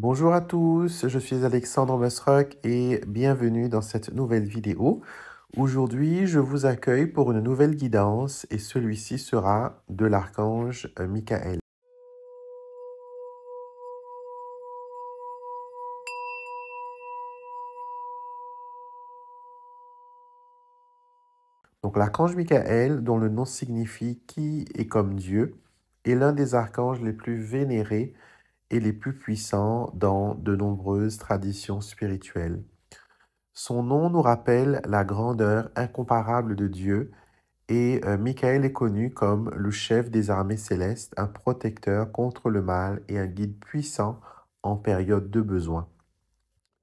Bonjour à tous, je suis Alexandre Masrock et bienvenue dans cette nouvelle vidéo. Aujourd'hui, je vous accueille pour une nouvelle guidance et celui-ci sera de l'archange euh, Michael. Donc l'archange Michael, dont le nom signifie qui est comme Dieu, est l'un des archanges les plus vénérés et les plus puissants dans de nombreuses traditions spirituelles. Son nom nous rappelle la grandeur incomparable de Dieu et euh, Michael est connu comme le chef des armées célestes, un protecteur contre le mal et un guide puissant en période de besoin.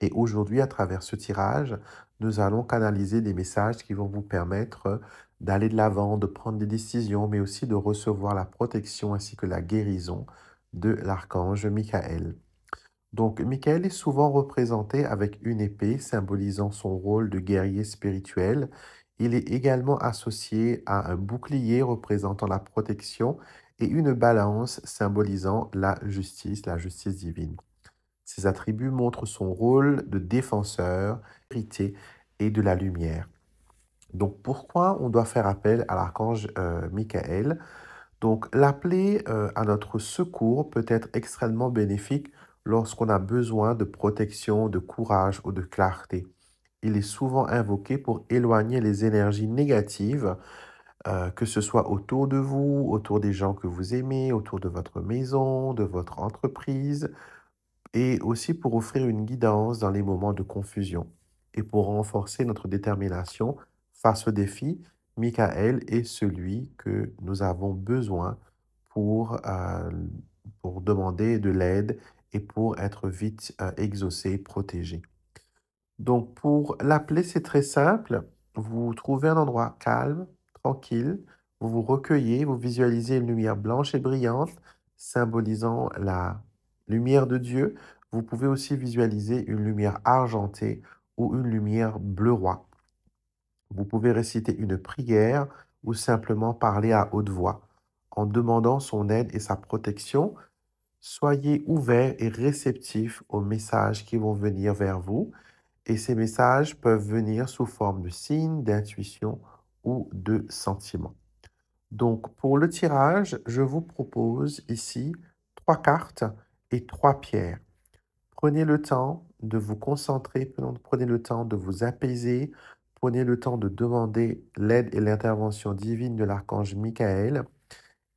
Et aujourd'hui, à travers ce tirage, nous allons canaliser des messages qui vont vous permettre d'aller de l'avant, de prendre des décisions, mais aussi de recevoir la protection ainsi que la guérison de l'archange Michael. Donc Michael est souvent représenté avec une épée symbolisant son rôle de guerrier spirituel. Il est également associé à un bouclier représentant la protection et une balance symbolisant la justice, la justice divine. Ces attributs montrent son rôle de défenseur, vérité et de la lumière. Donc pourquoi on doit faire appel à l'archange euh, Michael donc l'appeler euh, à notre secours peut être extrêmement bénéfique lorsqu'on a besoin de protection, de courage ou de clarté. Il est souvent invoqué pour éloigner les énergies négatives, euh, que ce soit autour de vous, autour des gens que vous aimez, autour de votre maison, de votre entreprise, et aussi pour offrir une guidance dans les moments de confusion et pour renforcer notre détermination face aux défis Michael est celui que nous avons besoin pour, euh, demander de l'aide et pour être vite exaucé exaucé, protégé. Donc pour l'appeler, c'est très simple. Vous trouvez un endroit calme, tranquille, vous vous recueillez, vous visualisez une lumière blanche et brillante symbolisant la lumière de Dieu. Vous pouvez aussi visualiser une lumière argentée ou une lumière bleu roi vous pouvez réciter une prière ou simplement parler à haute voix en demandant son aide et sa protection. Soyez ouvert et réceptifs aux messages qui vont venir vers vous et ces messages peuvent venir sous forme de signes, d'intuitions ou de sentiments. Donc pour le tirage, je vous propose ici trois cartes et trois pierres. Prenez le temps de vous concentrer, prenez le temps de vous apaiser, Prenez le temps de demander l'aide et l'intervention divine de l'archange Michael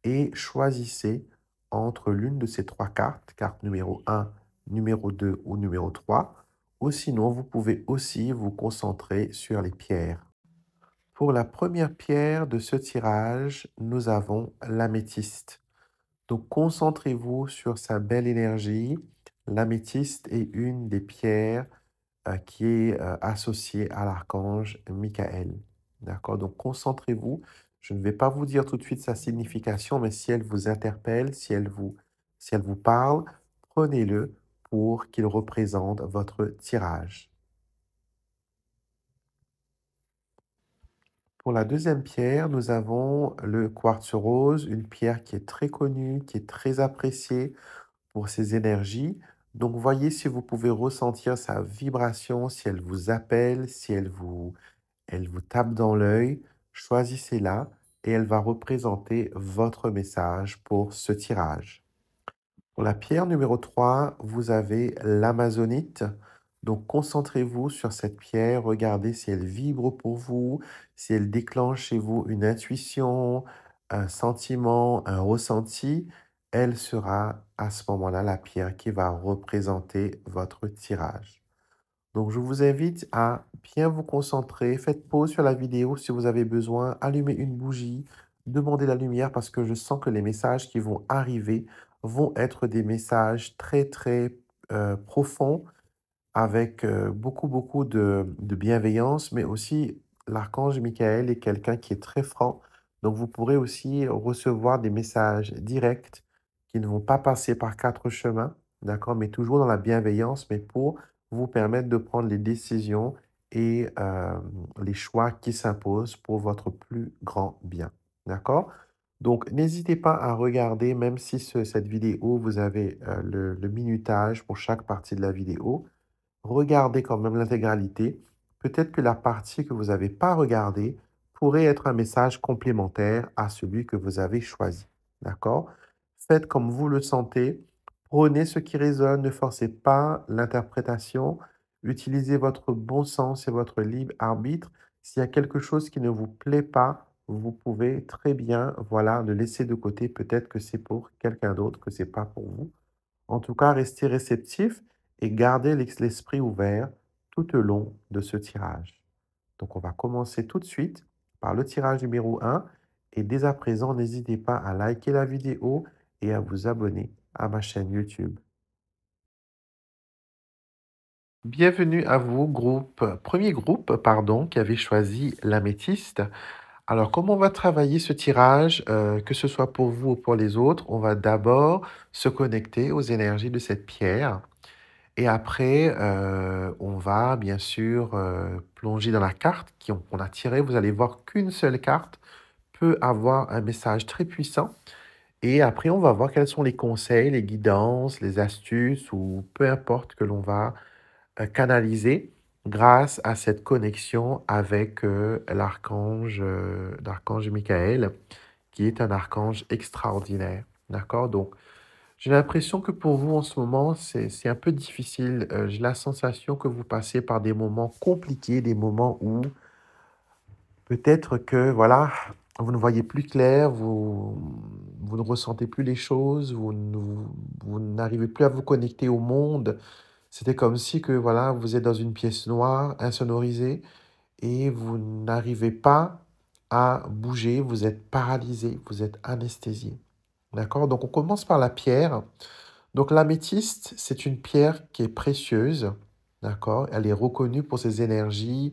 et choisissez entre l'une de ces trois cartes, carte numéro 1, numéro 2 ou numéro 3, ou sinon vous pouvez aussi vous concentrer sur les pierres. Pour la première pierre de ce tirage, nous avons l'améthyste. Donc concentrez-vous sur sa belle énergie. L'améthyste est une des pierres euh, qui est euh, associé à l'archange Michael. D'accord Donc concentrez-vous. Je ne vais pas vous dire tout de suite sa signification, mais si elle vous interpelle, si elle vous, si elle vous parle, prenez-le pour qu'il représente votre tirage. Pour la deuxième pierre, nous avons le quartz rose, une pierre qui est très connue, qui est très appréciée pour ses énergies. Donc voyez si vous pouvez ressentir sa vibration, si elle vous appelle, si elle vous, elle vous tape dans l'œil. Choisissez-la et elle va représenter votre message pour ce tirage. Pour la pierre numéro 3, vous avez l'amazonite. Donc concentrez-vous sur cette pierre, regardez si elle vibre pour vous, si elle déclenche chez vous une intuition, un sentiment, un ressenti elle sera à ce moment-là la pierre qui va représenter votre tirage. Donc je vous invite à bien vous concentrer, faites pause sur la vidéo si vous avez besoin, allumez une bougie, demandez la lumière parce que je sens que les messages qui vont arriver vont être des messages très très euh, profonds avec euh, beaucoup beaucoup de, de bienveillance, mais aussi l'archange Michael est quelqu'un qui est très franc, donc vous pourrez aussi recevoir des messages directs qui ne vont pas passer par quatre chemins, d'accord, mais toujours dans la bienveillance, mais pour vous permettre de prendre les décisions et euh, les choix qui s'imposent pour votre plus grand bien, d'accord donc, n'hésitez pas à regarder, même si cette vidéo, vous avez euh, le, le, minutage pour chaque partie de la vidéo. Regardez quand même l'intégralité. Peut-être que la partie que vous n'avez pas regardée pourrait être un message complémentaire à celui que vous avez choisi. D'accord Faites comme vous le sentez. Prenez ce qui résonne. Ne forcez pas l'interprétation. Utilisez votre bon sens et votre libre arbitre. S'il y a quelque chose qui ne vous plaît pas, vous pouvez très bien, voilà, le laisser de côté. Peut-être que c'est pour quelqu'un d'autre, que ce c'est pas pour vous. En tout cas, restez réceptif et gardez l'esprit ouvert tout au long de ce tirage. Donc, on va commencer tout de suite par le tirage numéro 1. Et dès à présent, n'hésitez pas à liker la vidéo, et à vous abonner à ma chaîne YouTube. Bienvenue à vous, groupe, premier groupe, pardon, qui avait choisi l'améthyste. Alors, comment on va travailler ce tirage, euh, que ce soit pour vous ou pour les autres On va d'abord se connecter aux énergies de cette pierre. Et après, euh, on va bien sûr euh, plonger dans la carte qu'on a tirée. Vous allez voir qu'une seule carte peut avoir un message très puissant. Et après, on va voir quels sont les conseils, les guidances, les astuces ou peu importe que l'on va euh, canaliser grâce à cette connexion avec euh, l'archange, euh, l'archange Michael, qui est un archange extraordinaire. D'accord Donc, j'ai l'impression que pour vous en ce moment, c'est un peu difficile. j'ai la sensation que vous passez par des moments compliqués, des moments où peut-être que, voilà, vous ne voyez plus clair, vous, ne ressentez plus les choses, vous, n'arrivez plus à vous connecter au monde. C'était comme si que voilà, vous êtes dans une pièce noire, insonorisée, et vous n'arrivez pas à bouger, vous êtes paralysé, vous êtes anesthésié. D'accord Donc on commence par la pierre. Donc l'améthyste, c'est une pierre qui est précieuse, d'accord Elle est reconnue pour ses énergies,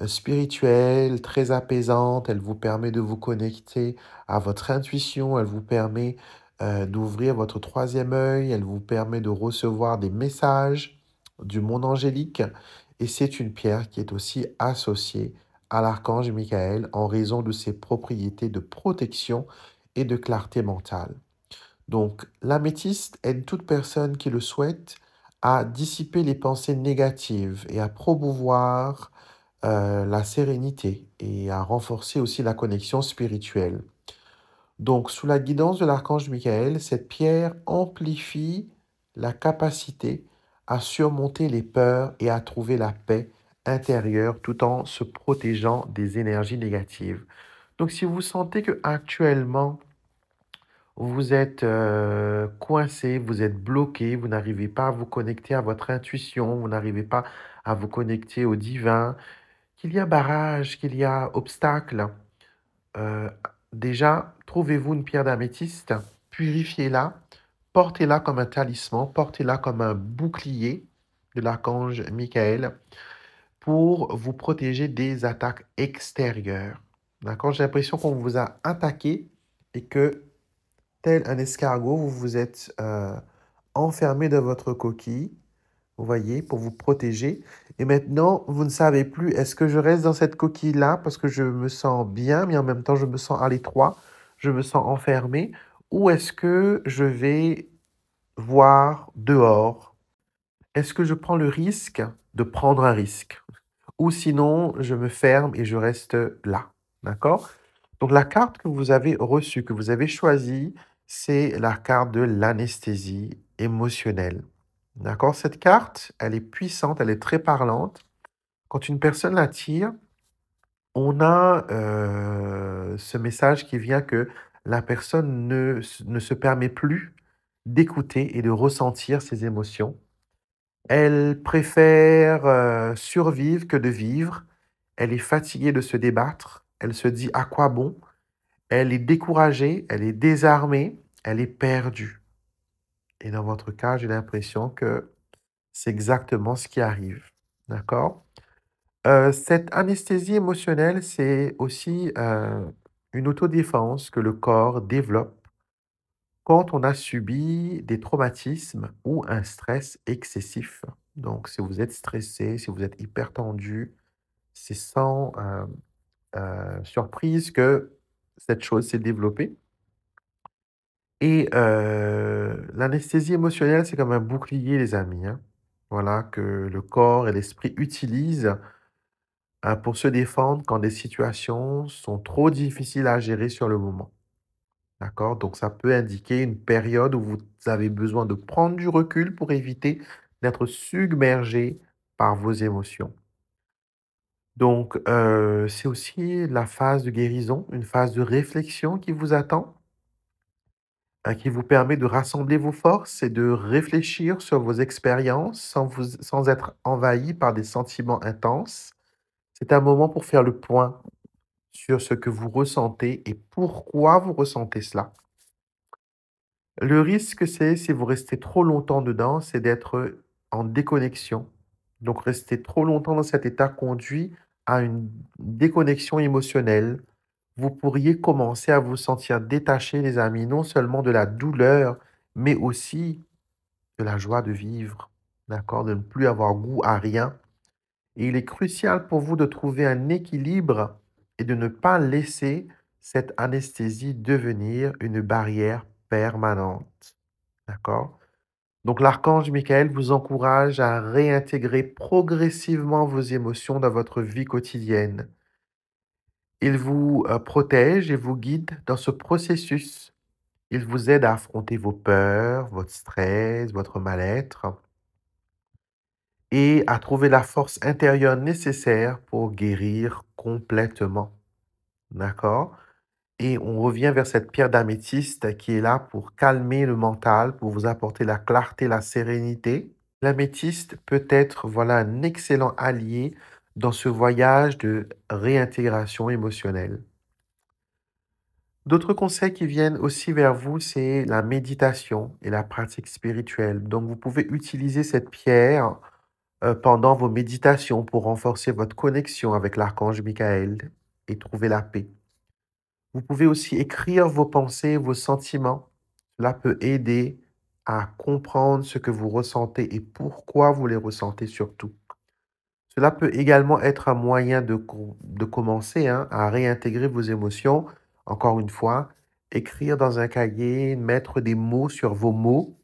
euh, spirituelle, très apaisante. Elle vous permet de vous connecter à votre intuition. Elle vous permet euh, d'ouvrir votre troisième œil. Elle vous permet de recevoir des messages du monde angélique. Et c'est une pierre qui est aussi associée à l'archange Michael en raison de ses propriétés de protection et de clarté mentale. Donc, l'améthyste aide toute personne qui le souhaite à dissiper les pensées négatives et à promouvoir euh, la sérénité et à renforcer aussi la connexion spirituelle. Donc, sous la guidance de l'archange Michael, cette pierre amplifie la capacité à surmonter les peurs et à trouver la paix intérieure tout en se protégeant des énergies négatives. Donc si vous sentez que actuellement vous êtes euh, coincé, vous êtes bloqué, vous n'arrivez pas à vous connecter à votre intuition, vous n'arrivez pas à vous connecter au divin, qu'il y a barrage, qu'il y a obstacle, euh, déjà, trouvez-vous une pierre d'améthyste, purifiez-la, portez-la comme un talisman, portez-la comme un bouclier de l'archange Michael pour vous protéger des attaques extérieures. D'accord J'ai l'impression qu'on vous a attaqué et que, tel un escargot, vous vous êtes euh, enfermé dans votre coquille vous voyez, pour vous protéger. Et maintenant, vous ne savez plus, est-ce que je reste dans cette coquille-là parce que je me sens bien, mais en même temps, je me sens à l'étroit, je me sens enfermé, ou est-ce que je vais voir dehors Est-ce que je prends le risque de prendre un risque Ou sinon, je me ferme et je reste là, d'accord Donc la carte que vous avez reçue, que vous avez choisie, c'est la carte de l'anesthésie émotionnelle. D'accord Cette carte, elle est puissante, elle est très parlante. Quand une personne la tire, on a euh, ce message qui vient que la personne ne, se permet plus d'écouter et de ressentir ses émotions. Elle préfère euh, survivre que de vivre. Elle est fatiguée de se débattre. Elle se dit à quoi bon Elle est découragée, elle est désarmée, elle est perdue. Et dans votre cas, j'ai l'impression que c'est exactement ce qui arrive. D'accord euh, Cette anesthésie émotionnelle, c'est aussi euh, une autodéfense que le corps développe quand on a subi des traumatismes ou un stress excessif. Donc, si vous êtes stressé, si vous êtes hyper tendu, c'est sans euh, surprise que cette chose s'est développée. Et euh, l'anesthésie émotionnelle, c'est comme un bouclier, les amis. Hein. Voilà, que le corps et l'esprit utilisent hein, pour se défendre quand des situations sont trop difficiles à gérer sur le moment. D'accord Donc, ça peut indiquer une période où vous avez besoin de prendre du recul pour éviter d'être submergé par vos émotions. Donc, euh, c'est aussi la phase de guérison, une phase de réflexion qui vous attend. Hein, qui vous permet de rassembler vos forces et de réfléchir sur vos expériences sans, sans être envahi par des sentiments intenses. C'est un moment pour faire le point sur ce que vous ressentez et pourquoi vous ressentez cela. Le risque, c'est si vous restez trop longtemps dedans, c'est d'être en déconnexion. Donc rester trop longtemps dans cet état conduit à une déconnexion émotionnelle, vous pourriez commencer à vous sentir détaché, les amis, non seulement de la douleur, mais aussi de la joie de vivre, d'accord, de ne plus avoir goût à rien. Et il est crucial pour vous de trouver un équilibre et de ne pas laisser cette anesthésie devenir une barrière permanente. D'accord Donc l'archange Michael vous encourage à réintégrer progressivement vos émotions dans votre vie quotidienne. Il vous euh, protège et vous guide dans ce processus. Il vous aide à affronter vos peurs, votre stress, votre mal-être et à trouver la force intérieure nécessaire pour guérir complètement. D'accord Et on revient vers cette pierre d'améthyste qui est là pour calmer le mental, pour vous apporter la clarté, la sérénité. L'améthyste peut être voilà un excellent allié dans ce voyage de réintégration émotionnelle. D'autres conseils qui viennent aussi vers vous, c'est la méditation et la pratique spirituelle. Donc vous pouvez utiliser cette pierre euh, pendant vos méditations pour renforcer votre connexion avec l'archange Michael et trouver la paix. Vous pouvez aussi écrire vos pensées, vos sentiments. Cela peut aider à comprendre ce que vous ressentez et pourquoi vous les ressentez surtout. Cela peut également être un moyen de, de commencer hein, à réintégrer vos émotions. Encore une fois, écrire dans un cahier, mettre des mots sur vos mots,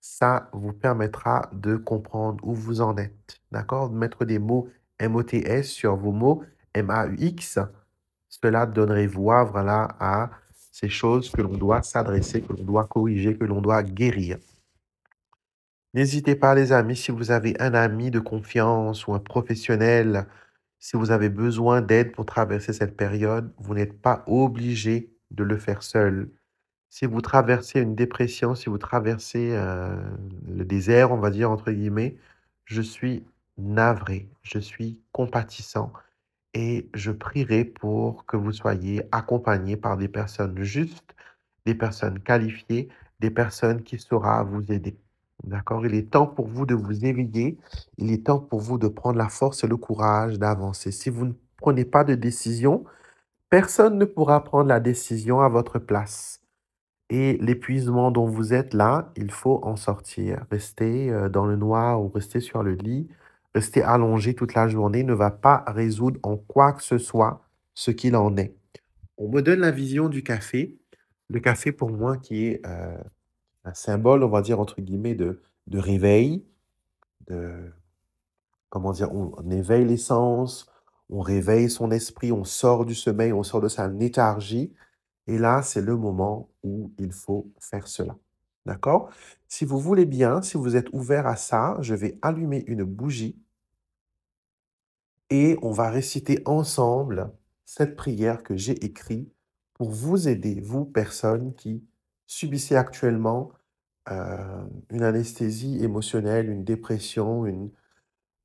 ça vous permettra de comprendre où vous en êtes. D'accord Mettre des mots M-O-T-S sur vos mots, M-A-U-X, cela donnerait voix voilà, à ces choses que l'on doit s'adresser, que l'on doit corriger, que l'on doit guérir. N'hésitez pas, les amis, si vous avez un ami de confiance ou un professionnel, si vous avez besoin d'aide pour traverser cette période, vous n'êtes pas obligé de le faire seul. Si vous traversez une dépression, si vous traversez euh, le désert, on va dire entre guillemets, je suis navré, je suis compatissant et je prierai pour que vous soyez accompagné par des personnes justes, des personnes qualifiées, des personnes qui sauront vous aider. D'accord Il est temps pour vous de vous éveiller. Il est temps pour vous de prendre la force et le courage d'avancer. Si vous ne prenez pas de décision, personne ne pourra prendre la décision à votre place. Et l'épuisement dont vous êtes là, il faut en sortir. Rester euh, dans le noir ou rester sur le lit, rester allongé toute la journée ne va pas résoudre en quoi que ce soit ce qu'il en est. On me donne la vision du café. Le café pour moi qui est... Euh, un symbole, on va dire, entre guillemets, de, de réveil, de, comment dire, on, éveille les sens, on réveille son esprit, on sort du sommeil, on sort de sa léthargie. Et là, c'est le moment où il faut faire cela. D'accord Si vous voulez bien, si vous êtes ouvert à ça, je vais allumer une bougie et on va réciter ensemble cette prière que j'ai écrite pour vous aider, vous, personnes qui subissez actuellement euh, une anesthésie émotionnelle, une dépression, une,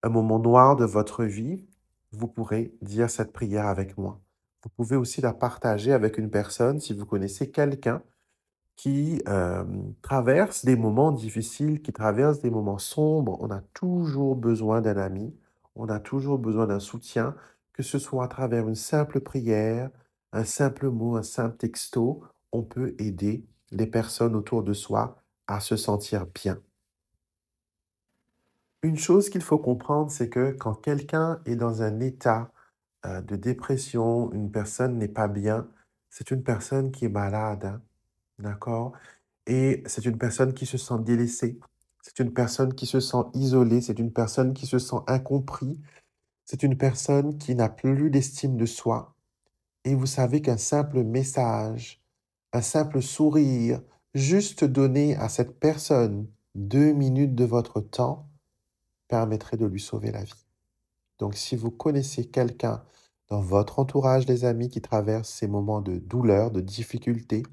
un moment noir de votre vie, vous pourrez dire cette prière avec moi. Vous pouvez aussi la partager avec une personne si vous connaissez quelqu'un qui euh, traverse des moments difficiles, qui traverse des moments sombres. On a toujours besoin d'un ami, on a toujours besoin d'un soutien, que ce soit à travers une simple prière, un simple mot, un simple texto, on peut aider les personnes autour de soi à se sentir bien. Une chose qu'il faut comprendre, c'est que quand quelqu'un est dans un état euh, de dépression, une personne n'est pas bien, c'est une personne qui est malade, hein, d'accord Et c'est une personne qui se sent délaissée, c'est une personne qui se sent isolée, c'est une personne qui se sent incompris, c'est une personne qui n'a plus d'estime de soi. Et vous savez qu'un simple message, un simple sourire, juste donner à cette personne deux minutes de votre temps, permettrait de lui sauver la vie. Donc si vous connaissez quelqu'un dans votre entourage, des amis, qui traverse ces moments de douleur, de difficulté,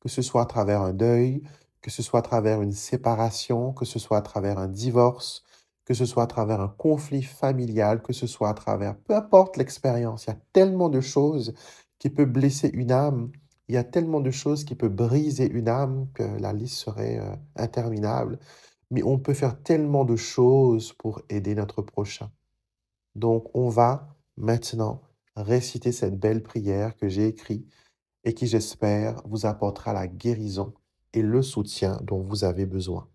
que ce soit à travers un deuil, que ce soit à travers une séparation, que ce soit à travers un divorce, que ce soit à travers un conflit familial, que ce soit à travers, peu importe l'expérience, il y a tellement de choses qui peuvent blesser une âme il y a tellement de choses qui peuvent briser une âme que la liste serait euh, interminable. Mais on peut faire tellement de choses pour aider notre prochain. Donc on va maintenant réciter cette belle prière que j'ai écrite et qui j'espère vous apportera la guérison et le soutien dont vous avez besoin.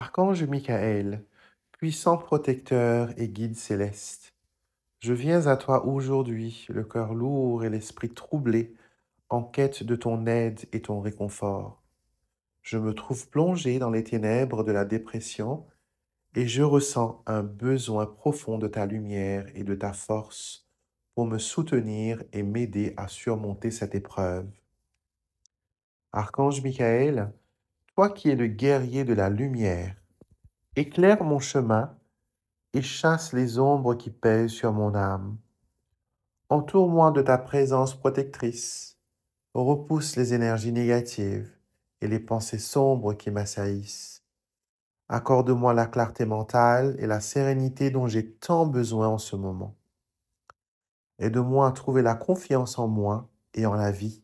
Archange Michael, puissant protecteur et guide céleste, je viens à toi aujourd'hui, le cœur lourd et l'esprit troublé, en quête de ton aide et ton réconfort. Je me trouve plongé dans les ténèbres de la dépression et je ressens un besoin profond de ta lumière et de ta force pour me soutenir et m'aider à surmonter cette épreuve. Archange Michael, toi qui es le guerrier de la lumière, éclaire mon chemin et chasse les ombres qui pèsent sur mon âme. Entoure-moi de ta présence protectrice repousse les énergies négatives et les pensées sombres qui m'assaillissent. Accorde-moi la clarté mentale et la sérénité dont j'ai tant besoin en ce moment. Aide-moi à trouver la confiance en moi et en la vie.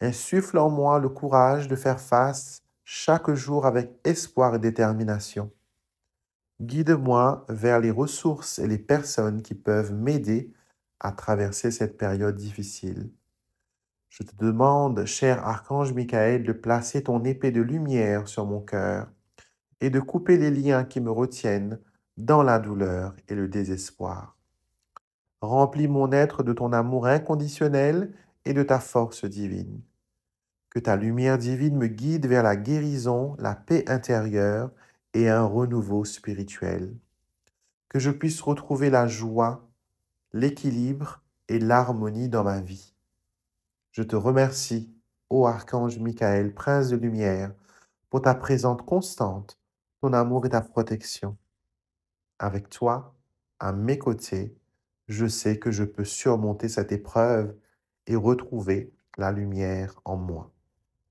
Insuffle en moi le courage de faire face chaque jour avec espoir et détermination. Guide-moi vers les ressources et les personnes qui peuvent m'aider à traverser cette période difficile. Je te demande, cher archange Michael, de placer ton épée de lumière sur mon cœur et de couper les liens qui me retiennent dans la douleur et le désespoir. Remplis mon être de ton amour inconditionnel et de ta force divine. Que ta lumière divine me guide vers la guérison, la paix intérieure et un renouveau spirituel. Que je puisse retrouver la joie, l'équilibre et l'harmonie dans ma vie. Je te remercie, ô archange Michael, prince de lumière, pour ta présence constante, ton amour et ta protection. Avec toi, à mes côtés, je sais que je peux surmonter cette épreuve et retrouver la lumière en moi.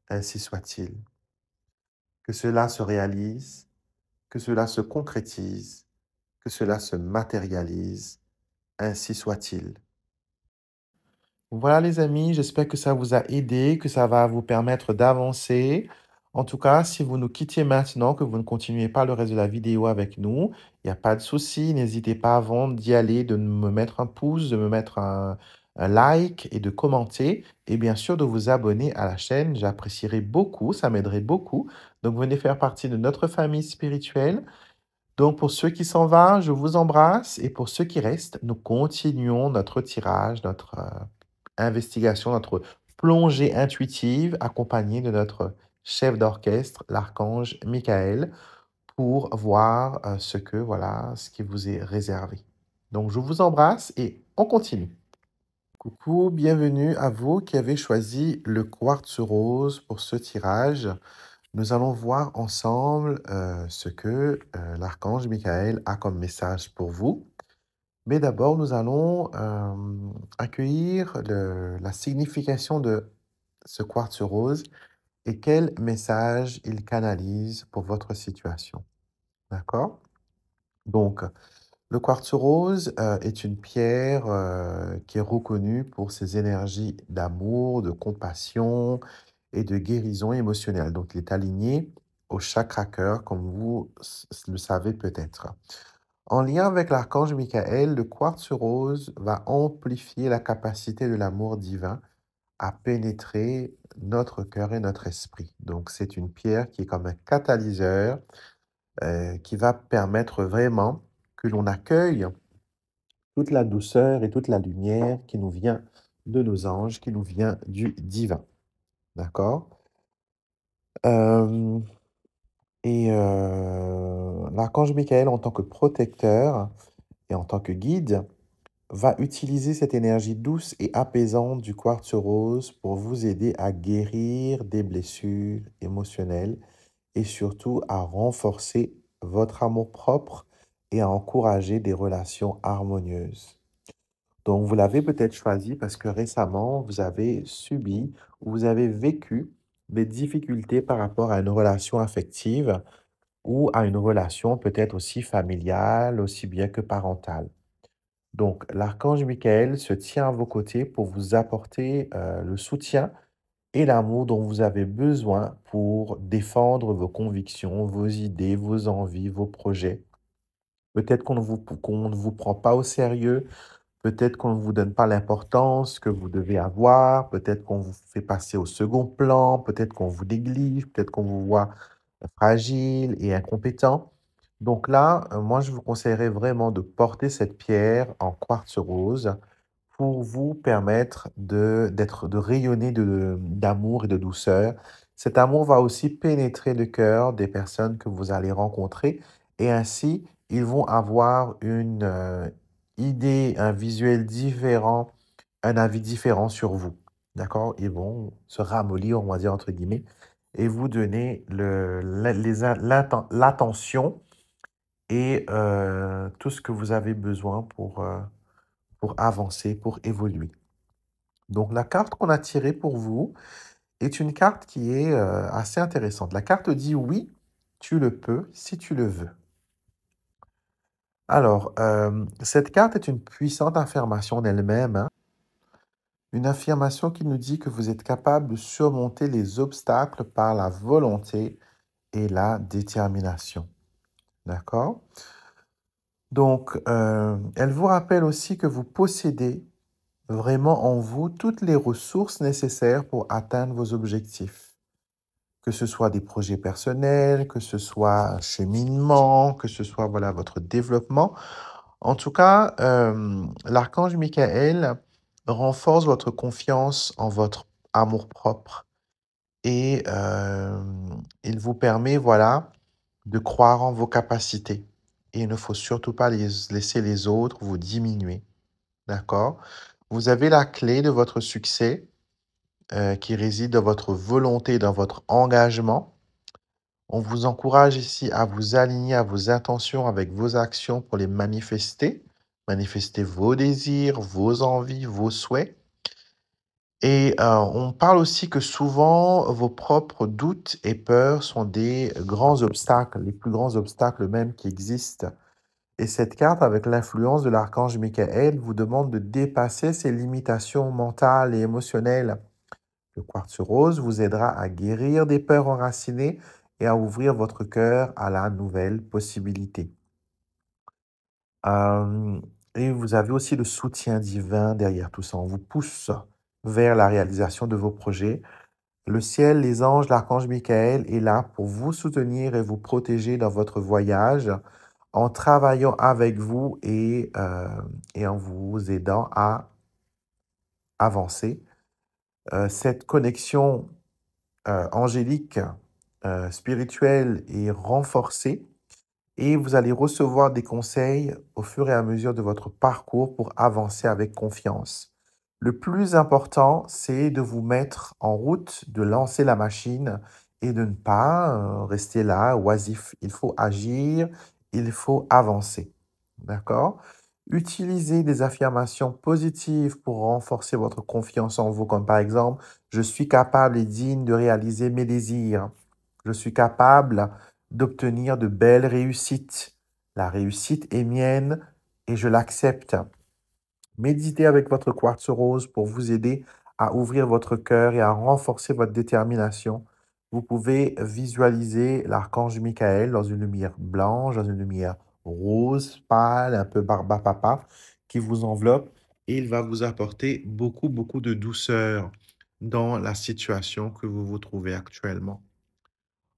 Ainsi soit-il. Que cela se réalise, que cela se concrétise, que cela se matérialise. Ainsi soit-il. Voilà les amis, j'espère que ça vous a aidé, que ça va vous permettre d'avancer. En tout cas, si vous nous quittiez maintenant, que vous ne continuez pas le reste de la vidéo avec nous, il n'y a pas de souci. N'hésitez pas avant d'y aller, de me mettre un pouce, de me mettre un, like et de commenter. Et bien sûr, de vous abonner à la chaîne. J'apprécierai beaucoup, ça m'aiderait beaucoup. Donc, venez faire partie de notre famille spirituelle. Donc, pour ceux qui s'en vont, je vous embrasse. Et pour ceux qui restent, nous continuons notre tirage, notre... Euh, investigation, notre plongée intuitive accompagnée de notre chef d'orchestre, l'archange Michael, pour voir euh, ce que voilà, ce qui vous est réservé. Donc je vous embrasse et on continue. Coucou, bienvenue à vous qui avez choisi le quartz rose pour ce tirage. Nous allons voir ensemble euh, ce que euh, l'archange Michael a comme message pour vous. Mais d'abord, nous allons euh, accueillir la signification de ce quartz rose et quel message il canalise pour votre situation. D'accord Donc, le quartz rose euh, est une pierre euh, qui est reconnue pour ses énergies d'amour, de compassion et de guérison émotionnelle. Donc, il est aligné au chakra cœur, comme vous le savez peut-être. En lien avec l'archange Michael, le quartz rose va amplifier la capacité de l'amour divin à pénétrer notre cœur et notre esprit. Donc c'est une pierre qui est comme un catalyseur euh, qui va permettre vraiment que l'on accueille toute la douceur et toute la lumière qui nous vient de nos anges, qui nous vient du divin. D'accord euh, et euh, l'archange Michael, en tant que protecteur et en tant que guide, va utiliser cette énergie douce et apaisante du quartz rose pour vous aider à guérir des blessures émotionnelles et surtout à renforcer votre amour-propre et à encourager des relations harmonieuses. Donc vous l'avez peut-être choisi parce que récemment, vous avez subi ou vous avez vécu des difficultés par rapport à une relation affective ou à une relation peut-être aussi familiale, aussi bien que parentale. Donc, l'archange Michael se tient à vos côtés pour vous apporter euh, le soutien et l'amour dont vous avez besoin pour défendre vos convictions, vos idées, vos envies, vos projets. Peut-être qu'on ne vous prend pas au sérieux, Peut-être qu'on ne vous donne pas l'importance que vous devez avoir, peut-être qu'on vous fait passer au second plan, peut-être qu'on vous néglige, peut-être qu'on vous voit fragile et incompétent. Donc là, euh, moi, je vous conseillerais vraiment de porter cette pierre en quartz rose pour vous permettre de, de rayonner de, d'amour et de douceur. Cet amour va aussi pénétrer le cœur des personnes que vous allez rencontrer et ainsi, ils vont avoir une, euh, idée, un visuel différent, un avis différent sur vous. D'accord Ils vont se ramollir, on va dire entre guillemets, et vous donner l'attention et euh, tout ce que vous avez besoin pour, euh, pour avancer, pour évoluer. Donc la carte qu'on a tirée pour vous est une carte qui est euh, assez intéressante. La carte dit oui, tu le peux si tu le veux. Alors, euh, cette carte est une puissante affirmation delle même hein. Une affirmation qui nous dit que vous êtes capable de surmonter les obstacles par la volonté et la détermination. D'accord Donc, euh, elle vous rappelle aussi que vous possédez vraiment en vous toutes les ressources nécessaires pour atteindre vos objectifs que ce soit des projets personnels, que ce soit un cheminement, que ce soit voilà votre développement. En tout cas, euh, l'archange Michael renforce votre confiance en votre amour propre et euh, il vous permet voilà de croire en vos capacités. Et il ne faut surtout pas les laisser les autres vous diminuer. D'accord Vous avez la clé de votre succès euh, qui réside dans votre volonté, dans votre engagement. On vous encourage ici à vous aligner à vos intentions avec vos actions pour les manifester, manifester vos désirs, vos envies, vos souhaits. Et euh, on parle aussi que souvent vos propres doutes et peurs sont des grands obstacles, les plus grands obstacles même qui existent. Et cette carte, avec l'influence de l'archange Michael, vous demande de dépasser ces limitations mentales et émotionnelles le quartz rose vous aidera à guérir des peurs enracinées et à ouvrir votre cœur à la nouvelle possibilité. Euh, et vous avez aussi le soutien divin derrière tout ça. On vous pousse vers la réalisation de vos projets. Le ciel, les anges, l'archange Michael est là pour vous soutenir et vous protéger dans votre voyage en travaillant avec vous et, euh, et en vous aidant à avancer euh, cette connexion euh, angélique, euh, spirituelle est renforcée et vous allez recevoir des conseils au fur et à mesure de votre parcours pour avancer avec confiance. Le plus important, c'est de vous mettre en route, de lancer la machine et de ne pas rester là, oisif. Il faut agir, il faut avancer. D'accord Utilisez des affirmations positives pour renforcer votre confiance en vous, comme par exemple, je suis capable et digne de réaliser mes désirs. Je suis capable d'obtenir de belles réussites. La réussite est mienne et je l'accepte. Méditez avec votre quartz rose pour vous aider à ouvrir votre cœur et à renforcer votre détermination. Vous pouvez visualiser l'archange Michael dans une lumière blanche, dans une lumière rose, pâle, un peu barba papa, qui vous enveloppe et il va vous apporter beaucoup, beaucoup de douceur dans la situation que vous vous trouvez actuellement.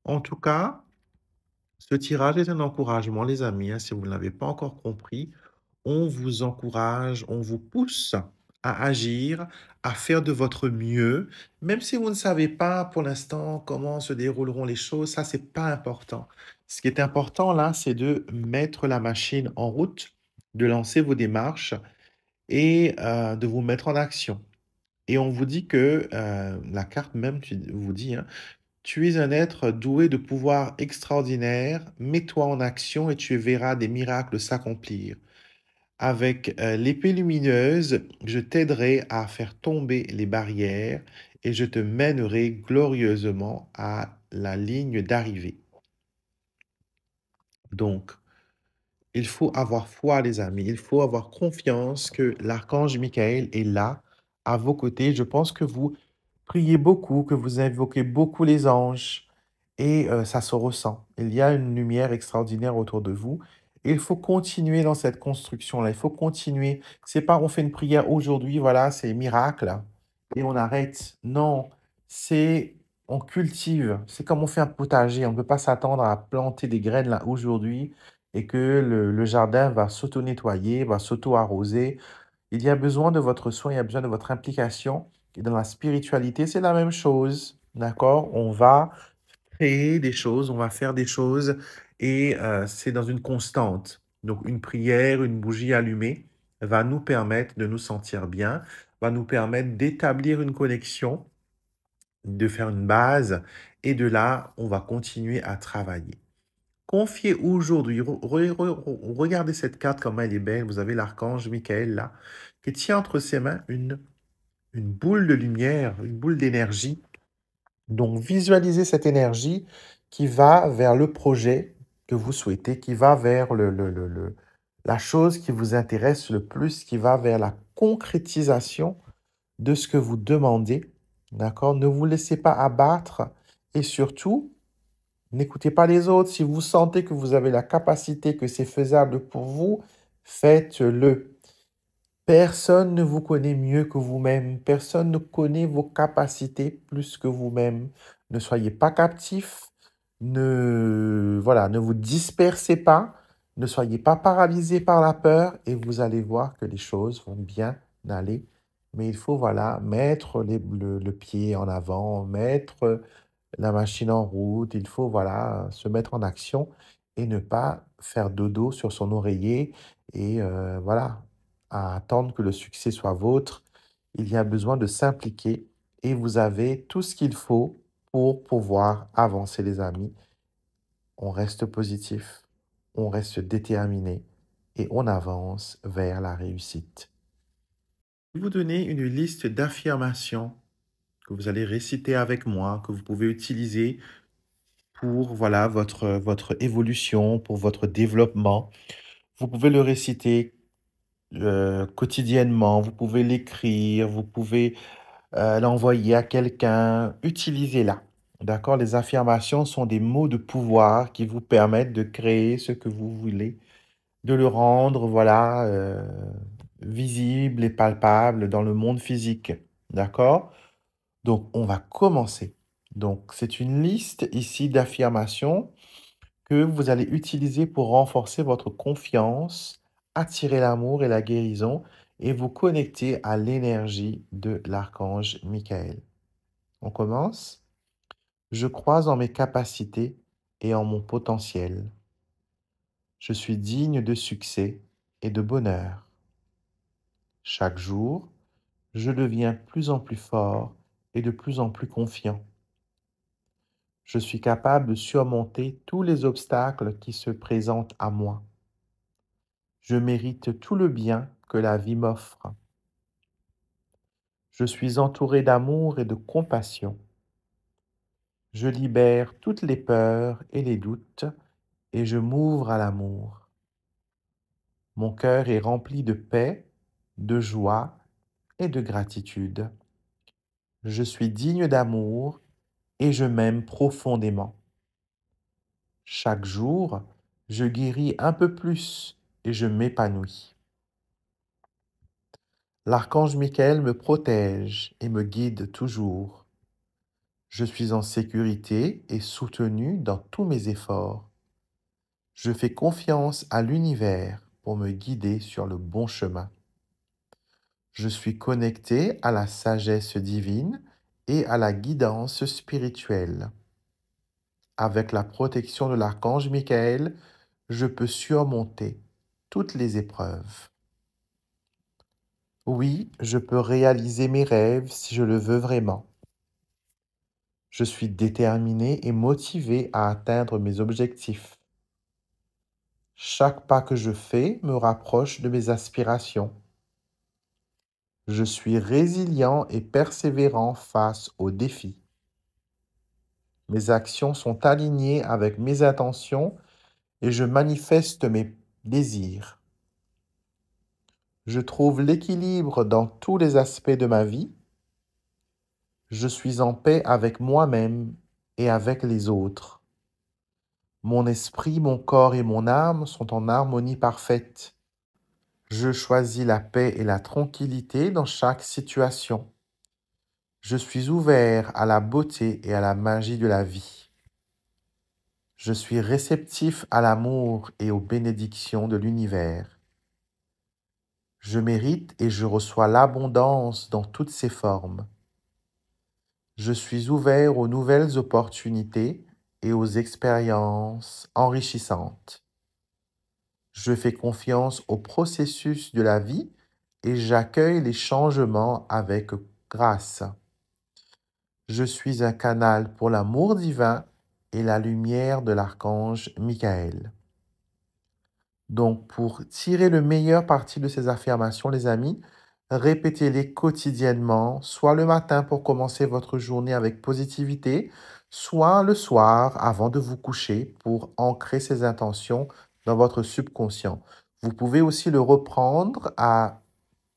En tout cas, ce tirage est un encouragement, les amis, hein, si vous ne l'avez pas encore compris. On vous encourage, on vous pousse à agir, à faire de votre mieux, même si vous ne savez pas pour l'instant comment se dérouleront les choses, ça n'est pas important. Ce qui est important là, c'est de mettre la machine en route, de lancer vos démarches et euh, de vous mettre en action. Et on vous dit que euh, la carte même tu, vous dit, hein, tu es un être doué de pouvoirs extraordinaires, mets-toi en action et tu verras des miracles s'accomplir. Avec euh, l'épée lumineuse, je t'aiderai à faire tomber les barrières et je te mènerai glorieusement à la ligne d'arrivée. Donc, il faut avoir foi, les amis. Il faut avoir confiance que l'archange Michael est là, à vos côtés. Je pense que vous priez beaucoup, que vous invoquez beaucoup les anges et euh, ça se ressent. Il y a une lumière extraordinaire autour de vous il faut continuer dans cette construction-là. Il faut continuer. C'est pas on fait une prière aujourd'hui, voilà, c'est miracle, et on arrête. Non, c'est on cultive. C'est comme on fait un potager. On ne peut pas s'attendre à planter des graines là aujourd'hui et que le, le jardin va s'auto-nettoyer, va s'auto-arroser. Il y a besoin de votre soin, il y a besoin de votre implication. Et dans la spiritualité, c'est la même chose. D'accord On va créer des choses, on va faire des choses et euh, c'est dans une constante. Donc une prière, une bougie allumée va nous permettre de nous sentir bien, va nous permettre d'établir une connexion, de faire une base, et de là, on va continuer à travailler. Confiez aujourd'hui, regardez cette carte, comme elle est belle, vous avez l'archange Michael là, qui tient entre ses mains une, une boule de lumière, une boule d'énergie. Donc visualisez cette énergie qui va vers le projet que vous souhaitez, qui va vers le, le, le, le la chose qui vous intéresse le plus, qui va vers la concrétisation de ce que vous demandez. D'accord Ne vous laissez pas abattre et surtout, n'écoutez pas les autres. Si vous sentez que vous avez la capacité, que c'est faisable pour vous, faites-le. Personne ne vous connaît mieux que vous-même. Personne ne connaît vos capacités plus que vous-même. Ne soyez pas captif ne, voilà, ne vous dispersez pas, ne soyez pas paralysés par la peur et vous allez voir que les choses vont bien aller. Mais il faut voilà mettre le, pied en avant, mettre la machine en route, il faut voilà se mettre en action et ne pas faire dodo sur son oreiller et euh, voilà attendre que le succès soit vôtre. Il y a besoin de s'impliquer et vous avez tout ce qu'il faut pour pouvoir avancer les amis. On reste positif, on reste déterminé et on avance vers la réussite. Je vais vous donner une liste d'affirmations que vous allez réciter avec moi, que vous pouvez utiliser pour voilà votre, votre évolution, pour votre développement. Vous pouvez le réciter euh, quotidiennement, vous pouvez l'écrire, vous pouvez euh, l'envoyer à quelqu'un, utilisez-la. D'accord Les affirmations sont des mots de pouvoir qui vous permettent de créer ce que vous voulez, de le rendre, voilà, euh, visible et palpable dans le monde physique. D'accord Donc, on va commencer. Donc, c'est une liste ici d'affirmations que vous allez utiliser pour renforcer votre confiance, attirer l'amour et la guérison et vous connecter à l'énergie de l'archange Michael. On commence. Je crois en mes capacités et en mon potentiel. Je suis digne de succès et de bonheur. Chaque jour, je deviens plus en plus fort et de plus en plus confiant. Je suis capable de surmonter tous les obstacles qui se présentent à moi. Je mérite tout le bien que la vie m'offre. Je suis entouré d'amour et de compassion. Je libère toutes les peurs et les doutes et je m'ouvre à l'amour. Mon cœur est rempli de paix, de joie et de gratitude. Je suis digne d'amour et je m'aime profondément. Chaque jour, je guéris un peu plus et je m'épanouis. L'archange Michael me protège et me guide toujours. Je suis en sécurité et soutenu dans tous mes efforts. Je fais confiance à l'univers pour me guider sur le bon chemin. Je suis connecté à la sagesse divine et à la guidance spirituelle. Avec la protection de l'archange Michael, je peux surmonter toutes les épreuves. Oui, je peux réaliser mes rêves si je le veux vraiment. Je suis déterminé et motivé à atteindre mes objectifs. Chaque pas que je fais me rapproche de mes aspirations. Je suis résilient et persévérant face aux défis. Mes actions sont alignées avec mes intentions et je manifeste mes désir. Je trouve l'équilibre dans tous les aspects de ma vie. Je suis en paix avec moi-même et avec les autres. Mon esprit, mon corps et mon âme sont en harmonie parfaite. Je choisis la paix et la tranquillité dans chaque situation. Je suis ouvert à la beauté et à la magie de la vie. Je suis réceptif à l'amour et aux bénédictions de l'univers. Je mérite et je reçois l'abondance dans toutes ses formes. Je suis ouvert aux nouvelles opportunités et aux expériences enrichissantes. Je fais confiance au processus de la vie et j'accueille les changements avec grâce. Je suis un canal pour l'amour divin et la lumière de l'archange Michael. Donc pour tirer le meilleur parti de ces affirmations, les amis, répétez-les quotidiennement, soit le matin pour commencer votre journée avec positivité, soit le soir avant de vous coucher pour ancrer ces intentions dans votre subconscient. Vous pouvez aussi le reprendre à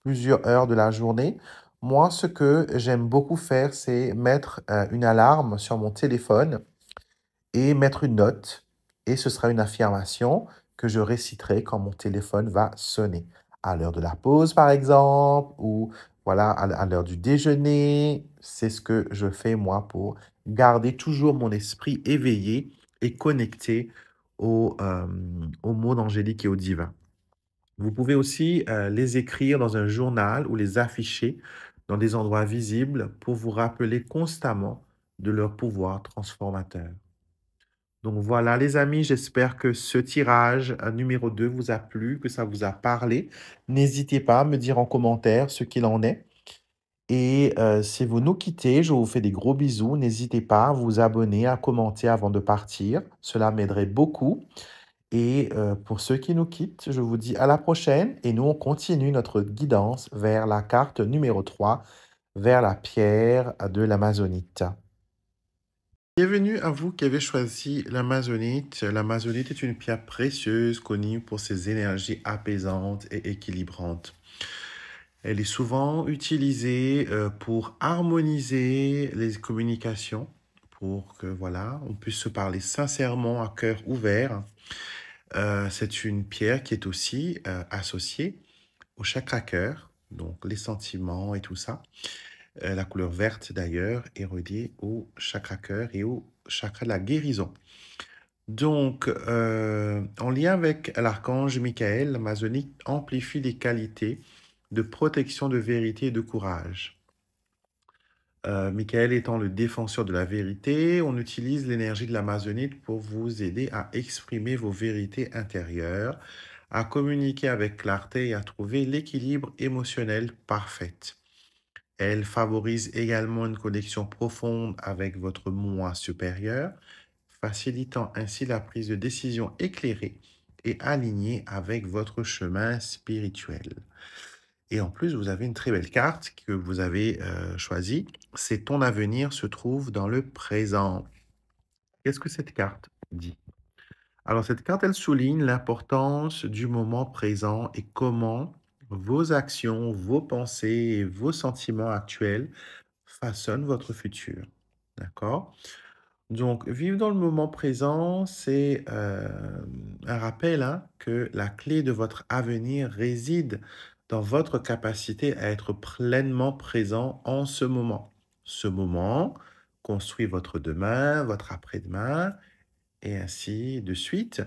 plusieurs heures de la journée. Moi, ce que j'aime beaucoup faire, c'est mettre euh, une alarme sur mon téléphone et mettre une note. Et ce sera une affirmation que je réciterai quand mon téléphone va sonner. À l'heure de la pause, par exemple, ou voilà, à l'heure du déjeuner. C'est ce que je fais, moi, pour garder toujours mon esprit éveillé et connecté au, euh, au monde angélique et au divin. Vous pouvez aussi euh, les écrire dans un journal ou les afficher dans des endroits visibles pour vous rappeler constamment de leur pouvoir transformateur. Donc voilà les amis, j'espère que ce tirage numéro 2 vous a plu, que ça vous a parlé. N'hésitez pas à me dire en commentaire ce qu'il en est. Et euh, si vous nous quittez, je vous fais des gros bisous. N'hésitez pas à vous abonner, à commenter avant de partir. Cela m'aiderait beaucoup. Et euh, pour ceux qui nous quittent, je vous dis à la prochaine. Et nous, on continue notre guidance vers la carte numéro 3, vers la pierre de l'Amazonite. Bienvenue à vous qui avez choisi l'amazonite. L'amazonite est une pierre précieuse connue pour ses énergies apaisantes et équilibrantes. Elle est souvent utilisée euh, pour harmoniser les communications, pour que voilà, on puisse se parler sincèrement à cœur ouvert. Euh, c'est une pierre qui est aussi euh, associée au chakra cœur, donc les sentiments et tout ça. Euh, la couleur verte, d'ailleurs, est reliée au chakra cœur et au chakra de la guérison. Donc, euh, en lien avec l'archange Michael, l'Amazonique amplifie les qualités de protection, de vérité et de courage. Euh, Michael étant le défenseur de la vérité, on utilise l'énergie de l'Amazonite pour vous aider à exprimer vos vérités intérieures, à communiquer avec clarté et à trouver l'équilibre émotionnel parfait. Elle favorise également une connexion profonde avec votre moi supérieur, facilitant ainsi la prise de décision éclairée et alignée avec votre chemin spirituel. Et en plus, vous avez une très belle carte que vous avez euh, choisie. C'est ton avenir se trouve dans le présent. Qu'est-ce que cette carte dit Alors cette carte, elle souligne l'importance du moment présent et comment vos actions, vos pensées vos sentiments actuels façonnent votre futur. D'accord Donc, vivre dans le moment présent, c'est euh, un rappel hein, que la clé de votre avenir réside dans votre capacité à être pleinement présent en ce moment. Ce moment construit votre demain, votre après-demain, et ainsi de suite.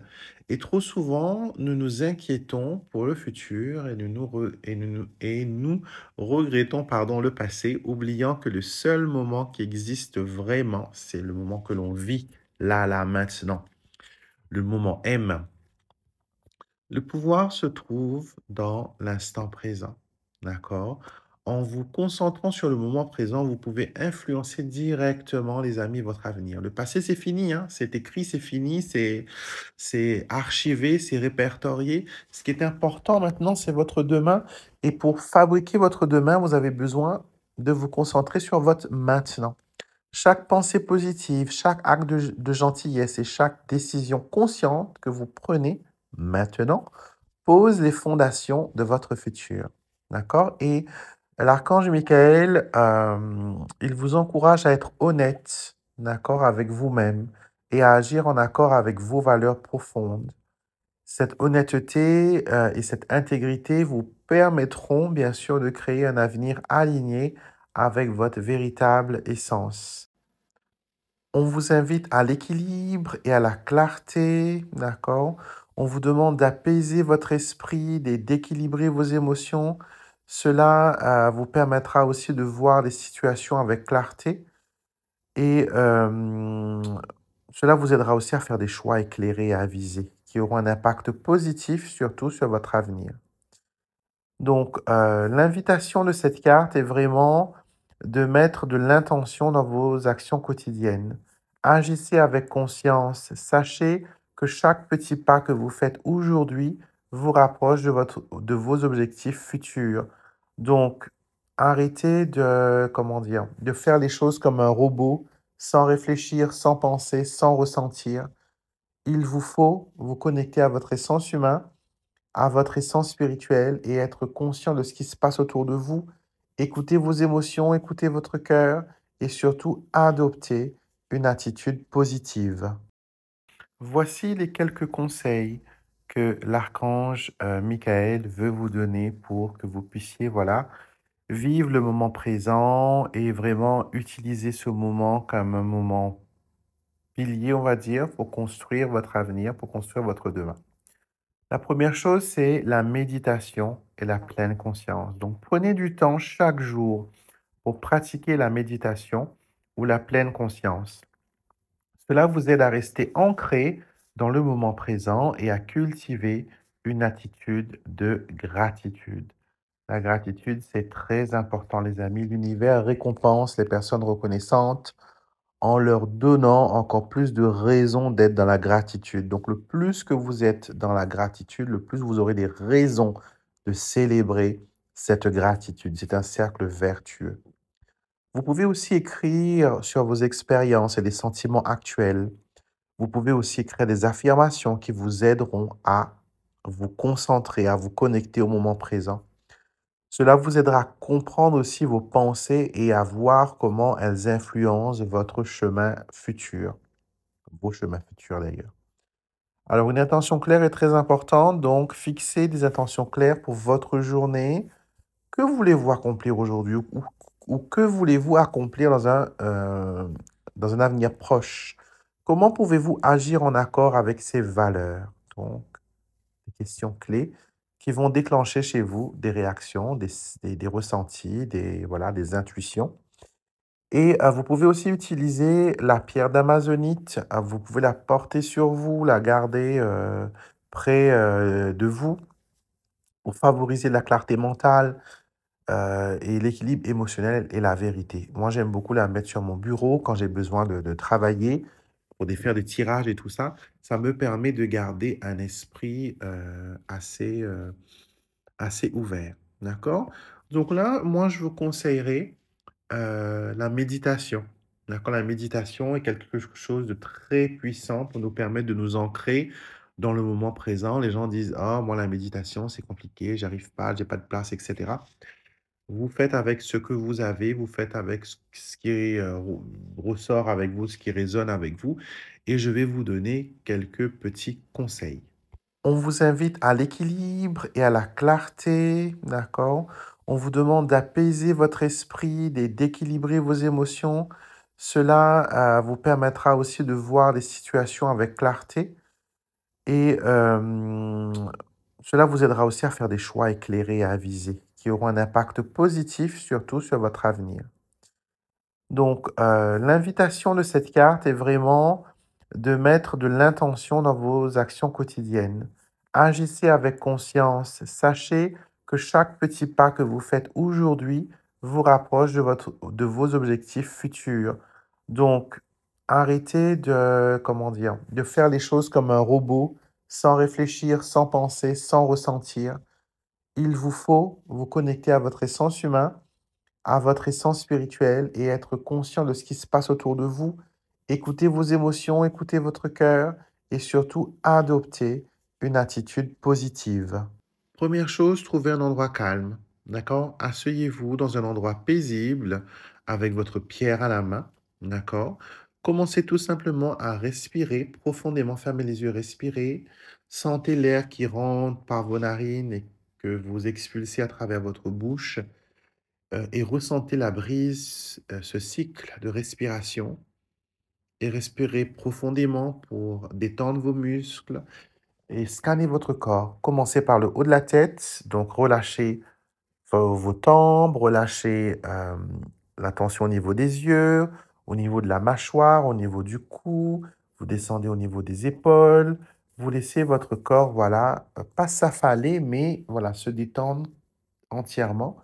Et trop souvent, nous nous inquiétons pour le futur et nous, et nous regrettons pardon, le passé, oubliant que le seul moment qui existe vraiment, c'est le moment que l'on vit là, là, maintenant. Le moment M. Le pouvoir se trouve dans l'instant présent. D'accord en vous concentrant sur le moment présent, vous pouvez influencer directement, les amis, votre avenir. Le passé, c'est fini, hein. c'est écrit, c'est fini, c'est archivé, c'est répertorié. Ce qui est important maintenant, c'est votre demain. Et pour fabriquer votre demain, vous avez besoin de vous concentrer sur votre maintenant. Chaque pensée positive, chaque acte de, gentillesse et chaque décision consciente que vous prenez maintenant pose les fondations de votre futur. D'accord Et L'archange Michael, euh, il vous encourage à être honnête, d'accord, avec vous-même et à agir en accord avec vos valeurs profondes. Cette honnêteté euh, et cette intégrité vous permettront bien sûr de créer un avenir aligné avec votre véritable essence. On vous invite à l'équilibre et à la clarté, d'accord On vous demande d'apaiser votre esprit, d'équilibrer vos émotions cela euh, vous permettra aussi de voir les situations avec clarté et euh, cela vous aidera aussi à faire des choix éclairés et avisés qui auront un impact positif surtout sur votre avenir. Donc euh, l'invitation de cette carte est vraiment de mettre de l'intention dans vos actions quotidiennes. Agissez avec conscience, sachez que chaque petit pas que vous faites aujourd'hui vous rapproche de, votre, de vos objectifs futurs. Donc, arrêtez de, comment dire, de faire les choses comme un robot, sans réfléchir, sans penser, sans ressentir. Il vous faut vous connecter à votre essence humaine, à votre essence spirituelle et être conscient de ce qui se passe autour de vous. Écoutez vos émotions, écoutez votre cœur et surtout adoptez une attitude positive. Voici les quelques conseils que l'archange euh, Michael veut vous donner pour que vous puissiez, voilà, vivre le moment présent et vraiment utiliser ce moment comme un moment pilier, on va dire, pour construire votre avenir, pour construire votre demain. La première chose, c'est la méditation et la pleine conscience. Donc, prenez du temps chaque jour pour pratiquer la méditation ou la pleine conscience. Cela vous aide à rester ancré dans le moment présent et à cultiver une attitude de gratitude. La gratitude, c'est très important, les amis. L'univers récompense les personnes reconnaissantes en leur donnant encore plus de raisons d'être dans la gratitude. Donc le plus que vous êtes dans la gratitude, le plus vous aurez des raisons de célébrer cette gratitude. C'est un cercle vertueux. Vous pouvez aussi écrire sur vos expériences et les sentiments actuels vous pouvez aussi créer des affirmations qui vous aideront à vous concentrer, à vous connecter au moment présent. Cela vous aidera à comprendre aussi vos pensées et à voir comment elles influencent votre chemin futur, vos chemins futurs d'ailleurs. Alors une intention claire est très importante, donc fixez des intentions claires pour votre journée. Que voulez-vous accomplir aujourd'hui ou, que voulez-vous accomplir dans un, euh, dans un avenir proche Comment pouvez-vous agir en accord avec ces valeurs Donc, des questions clés qui vont déclencher chez vous des réactions, des, des, ressentis, des, voilà, des intuitions. Et euh, vous pouvez aussi utiliser la pierre d'amazonite. Euh, vous pouvez la porter sur vous, la garder euh, près de vous pour favoriser la clarté mentale et l'équilibre émotionnel et la vérité. Moi, j'aime beaucoup la mettre sur mon bureau quand j'ai besoin de travailler pour des, faire des tirages et tout ça, ça me permet de garder un esprit euh, assez, euh, assez ouvert. D'accord Donc là, moi, je vous conseillerais euh, la méditation. D'accord La méditation est quelque chose de très puissant pour nous permettre de nous ancrer dans le moment présent. Les gens disent oh, moi, la méditation, c'est compliqué, j'arrive pas, j'ai pas de place, etc. Vous faites avec ce que vous avez, vous faites avec ce qui euh, ressort avec vous, ce qui résonne avec vous, et je vais vous donner quelques petits conseils. On vous invite à l'équilibre et à la clarté, d'accord On vous demande d'apaiser votre esprit, d'équilibrer vos émotions. Cela euh, vous permettra aussi de voir les situations avec clarté et euh, cela vous aidera aussi à faire des choix éclairés et avisés auront un impact positif surtout sur votre avenir. Donc euh, l'invitation de cette carte est vraiment de mettre de l'intention dans vos actions quotidiennes. Agissez avec conscience. Sachez que chaque petit pas que vous faites aujourd'hui vous rapproche de, votre, de vos objectifs futurs. Donc arrêtez de, comment dire, de faire les choses comme un robot sans réfléchir, sans penser, sans ressentir il vous faut vous connecter à votre essence humaine, à votre essence spirituelle et être conscient de ce qui se passe autour de vous. Écoutez vos émotions, écoutez votre cœur et surtout adoptez une attitude positive. Première chose, trouvez un endroit calme. D'accord Asseyez-vous dans un endroit paisible avec votre pierre à la main. D'accord Commencez tout simplement à respirer profondément, fermez les yeux, respirez. Sentez l'air qui rentre par vos narines et vous expulsez à travers votre bouche euh, et ressentez la brise, euh, ce cycle de respiration. Et respirez profondément pour détendre vos muscles et scanner votre corps. Commencez par le haut de la tête, donc relâchez vos, tempes, relâchez euh, la tension au niveau des yeux, au niveau de la mâchoire, au niveau du cou, vous descendez au niveau des épaules, vous laissez votre corps, voilà, euh, pas s'affaler, mais voilà, se détendre entièrement.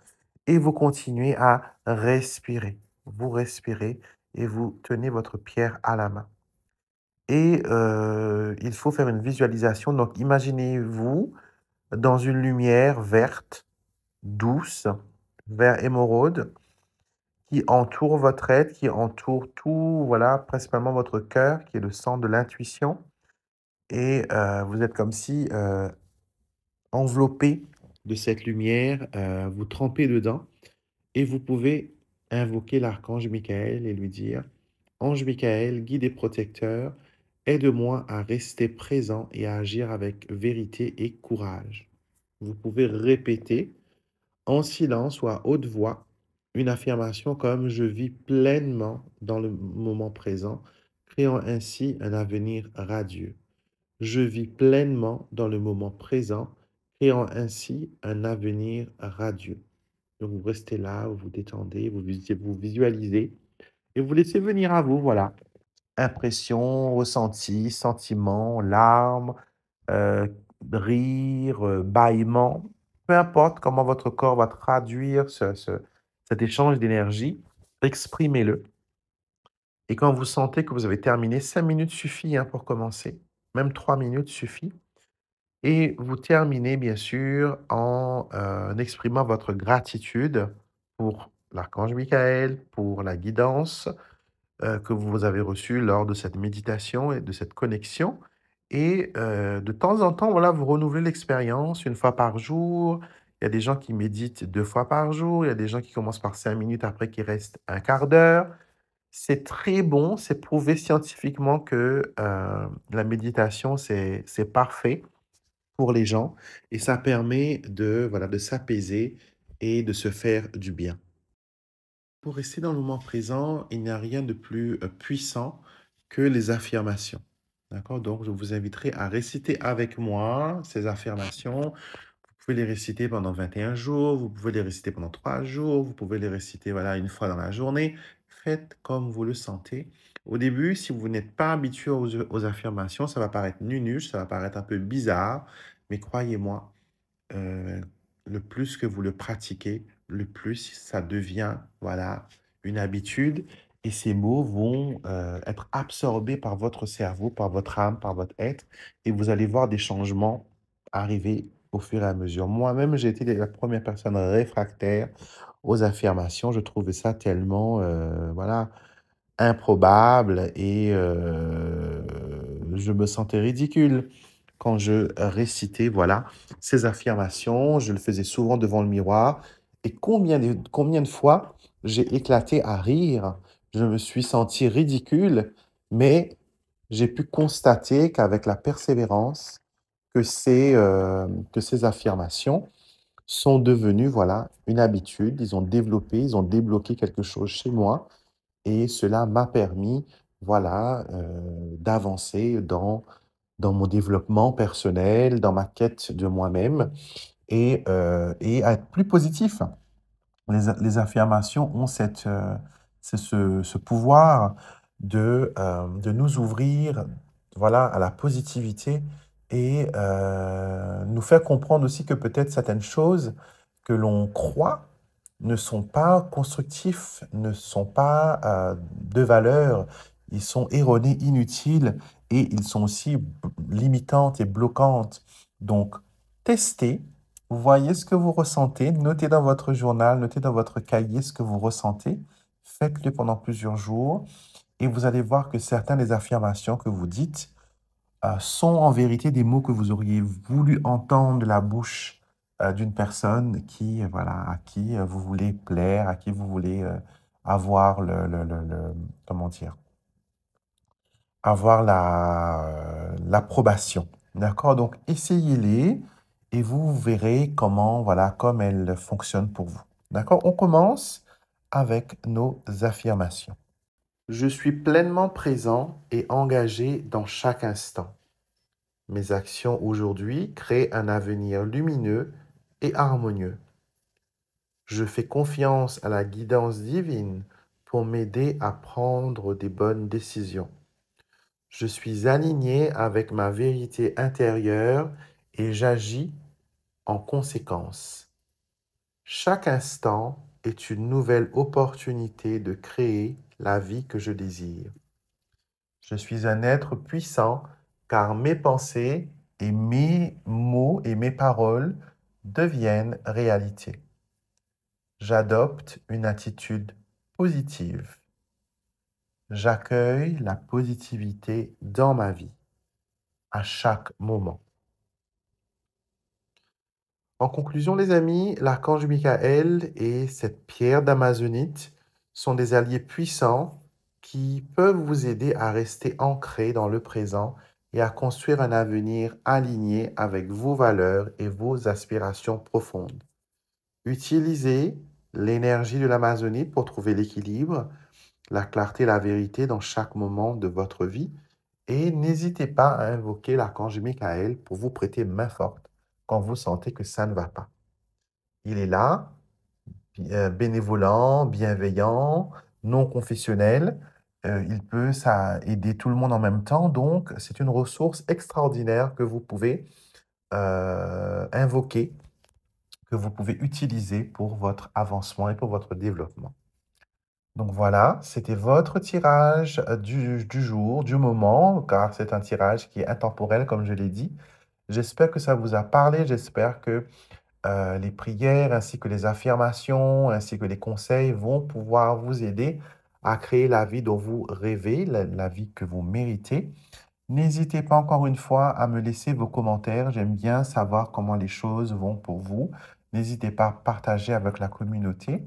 Et vous continuez à respirer. Vous respirez et vous tenez votre pierre à la main. Et euh, il faut faire une visualisation. Donc imaginez-vous dans une lumière verte, douce, vert émeraude, qui entoure votre être, qui entoure tout, voilà, principalement votre cœur, qui est le centre de l'intuition et euh, vous êtes comme si euh, enveloppé de cette lumière, euh, vous trempez dedans et vous pouvez invoquer l'archange Michael et lui dire Ange Michael, guide et protecteur, aide-moi à rester présent et à agir avec vérité et courage. Vous pouvez répéter en silence ou à haute voix une affirmation comme Je vis pleinement dans le moment présent, créant ainsi un avenir radieux. Je vis pleinement dans le moment présent, créant ainsi un avenir radieux. Donc vous restez là, vous vous détendez, vous, visualisez et vous laissez venir à vous, voilà. Impression, ressenti, sentiment, larmes, euh, rire, euh, bâillement, peu importe comment votre corps va traduire ce, cet échange d'énergie, exprimez-le. Et quand vous sentez que vous avez terminé, cinq minutes suffit hein, pour commencer même trois minutes suffit. Et vous terminez, bien sûr, en euh, exprimant votre gratitude pour l'archange Michael, pour la guidance euh, que vous avez reçue lors de cette méditation et de cette connexion. Et euh, de temps en temps, voilà, vous renouvelez l'expérience une fois par jour. Il y a des gens qui méditent deux fois par jour. Il y a des gens qui commencent par cinq minutes après qui restent un quart d'heure. C'est très bon, c'est prouvé scientifiquement que euh, la méditation, c'est parfait pour les gens et ça permet de, voilà, de s'apaiser et de se faire du bien. Pour rester dans le moment présent, il n'y a rien de plus euh, puissant que les affirmations. D'accord Donc, je vous inviterai à réciter avec moi ces affirmations. Vous pouvez les réciter pendant 21 jours, vous pouvez les réciter pendant 3 jours, vous pouvez les réciter voilà, une fois dans la journée, faites comme vous le sentez. Au début, si vous n'êtes pas habitué aux, affirmations, ça va paraître nunuche, ça va paraître un peu bizarre, mais croyez-moi, euh, le plus que vous le pratiquez, le plus ça devient voilà une habitude et ces mots vont euh, être absorbés par votre cerveau, par votre âme, par votre être et vous allez voir des changements arriver au fur et à mesure. Moi-même, j'ai été la première personne réfractaire aux affirmations. Je trouvais ça tellement euh, voilà, improbable et euh, je me sentais ridicule quand je récitais voilà, ces affirmations. Je le faisais souvent devant le miroir. Et combien de, fois j'ai éclaté à rire. Je me suis senti ridicule, mais j'ai pu constater qu'avec la persévérance, que euh, que ces affirmations sont devenus voilà une habitude, ils ont développé, ils ont débloqué quelque chose chez moi et cela m'a permis voilà euh, d'avancer dans dans mon développement personnel, dans ma quête de moi-même et, euh, à être plus positif. Les, les affirmations ont cette, euh, ce, ce, pouvoir de, de nous ouvrir voilà, à la positivité et euh, nous faire comprendre aussi que peut-être certaines choses que l'on croit ne sont pas constructives, ne sont pas euh, de valeur, ils sont erronés, inutiles et ils sont aussi limitantes et bloquantes. Donc, testez, voyez ce que vous ressentez, notez dans votre journal, notez dans votre cahier ce que vous ressentez, faites-le pendant plusieurs jours et vous allez voir que certaines des affirmations que vous dites euh, sont en vérité des mots que vous auriez voulu entendre de la bouche euh, d'une personne qui, euh, voilà, à qui vous voulez plaire, à qui vous voulez avoir le, avoir l'approbation. D'accord Donc, essayez-les et vous verrez comment, voilà, comme elles fonctionnent pour vous. D'accord On commence avec nos affirmations. Je suis pleinement présent et engagé dans chaque instant. Mes actions aujourd'hui créent un avenir lumineux et harmonieux. Je fais confiance à la guidance divine pour m'aider à prendre des bonnes décisions. Je suis aligné avec ma vérité intérieure et j'agis en conséquence. Chaque instant est une nouvelle opportunité de créer la vie que je désire. Je suis un être puissant car mes pensées et mes mots et mes paroles deviennent réalité. J'adopte une attitude positive. J'accueille la positivité dans ma vie, à chaque moment. En conclusion, les amis, l'archange Michael et cette pierre d'amazonite sont des alliés puissants qui peuvent vous aider à rester ancré dans le présent et à construire un avenir aligné avec vos valeurs et vos aspirations profondes. Utilisez l'énergie de l'Amazonie pour trouver l'équilibre, la clarté, la vérité dans chaque moment de votre vie et n'hésitez pas à invoquer l'archange Michael pour vous prêter main forte quand vous sentez que ça ne va pas. Il est là euh, bénévolant, bienveillant, non confessionnel. Euh, il peut ça, aider tout le monde en même temps. Donc, c'est une ressource extraordinaire que vous pouvez euh, invoquer, que vous pouvez utiliser pour votre avancement et pour votre développement. Donc voilà, c'était votre tirage du, jour, du moment, car c'est un tirage qui est intemporel, comme je l'ai dit. J'espère que ça vous a parlé, j'espère que euh, les prières ainsi que les affirmations, ainsi que les conseils vont pouvoir vous aider à créer la vie dont vous rêvez, la, vie que vous méritez. N'hésitez pas encore une fois à me laisser vos commentaires. J'aime bien savoir comment les choses vont pour vous. N'hésitez pas à partager avec la communauté.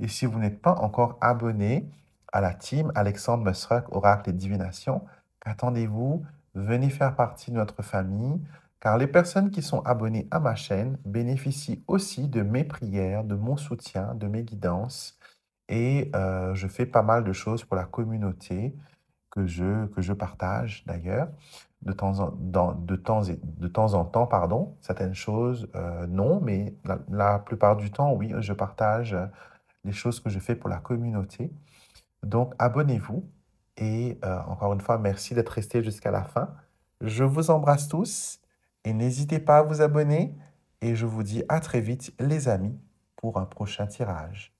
Et si vous n'êtes pas encore abonné à la team Alexandre Mesrec, Oracle et Divination, qu'attendez-vous Venez faire partie de notre famille car les personnes qui sont abonnées à ma chaîne bénéficient aussi de mes prières, de mon soutien, de mes guidances. Et euh, je fais pas mal de choses pour la communauté que je, que je partage d'ailleurs. De temps, en, de, temps de temps en temps, pardon, certaines choses, euh, non, mais la, plupart du temps, oui, je partage euh, les choses que je fais pour la communauté. Donc, abonnez-vous et encore une fois, merci d'être resté jusqu'à la fin. Je vous embrasse tous et n'hésitez pas à vous abonner. Et je vous dis à très vite, les amis, pour un prochain tirage.